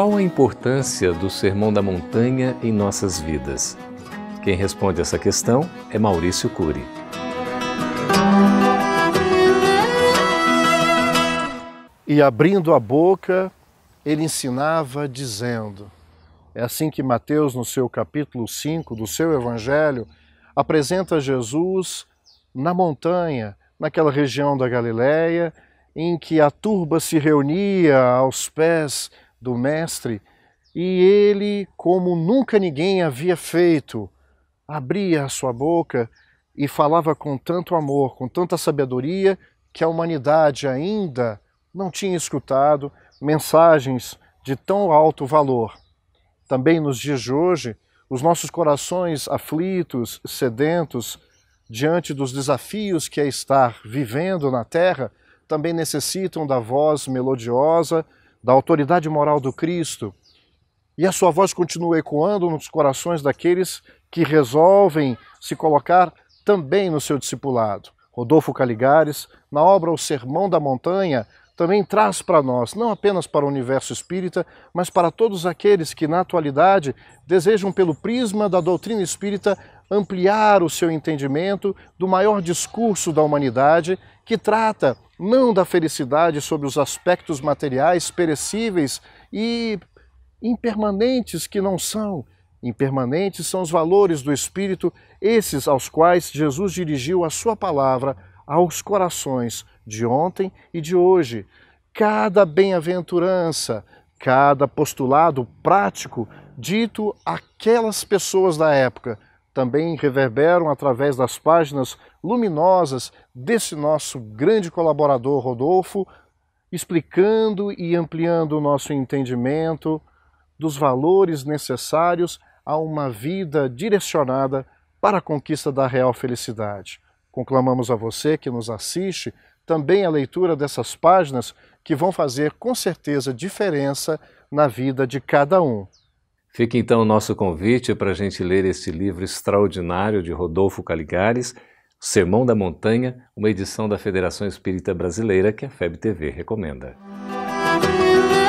Qual a importância do Sermão da Montanha em nossas vidas? Quem responde essa questão é Maurício Cury. E abrindo a boca, ele ensinava dizendo: é assim que Mateus, no seu capítulo 5 do seu Evangelho, apresenta Jesus na montanha, naquela região da Galileia, em que a turba se reunia aos pés do Mestre, e ele, como nunca ninguém havia feito, abria a sua boca e falava com tanto amor, com tanta sabedoria, que a humanidade ainda não tinha escutado mensagens de tão alto valor. Também nos dias de hoje, os nossos corações aflitos, sedentos, diante dos desafios que é estar vivendo na Terra, também necessitam da voz melodiosa da autoridade moral do Cristo, e a sua voz continua ecoando nos corações daqueles que resolvem se colocar também no seu discipulado. Rodolfo Caligares, na obra O Sermão da Montanha, também traz para nós, não apenas para o universo espírita, mas para todos aqueles que na atualidade desejam, pelo prisma da doutrina espírita, ampliar o seu entendimento do maior discurso da humanidade que trata não da felicidade sobre os aspectos materiais perecíveis e impermanentes que não são. Impermanentes são os valores do espírito, esses aos quais Jesus dirigiu a sua palavra aos corações de ontem e de hoje. Cada bem-aventurança, cada postulado prático dito àquelas pessoas da época também reverberam através das páginas luminosas desse nosso grande colaborador Rodolfo, explicando e ampliando o nosso entendimento dos valores necessários a uma vida direcionada para a conquista da real felicidade. Conclamamos a você que nos assiste também a leitura dessas páginas que vão fazer com certeza diferença na vida de cada um. Fica então o nosso convite para a gente ler este livro extraordinário de Rodolfo Caligares, Sermão da Montanha, uma edição da Federação Espírita Brasileira que a FEB TV recomenda. Música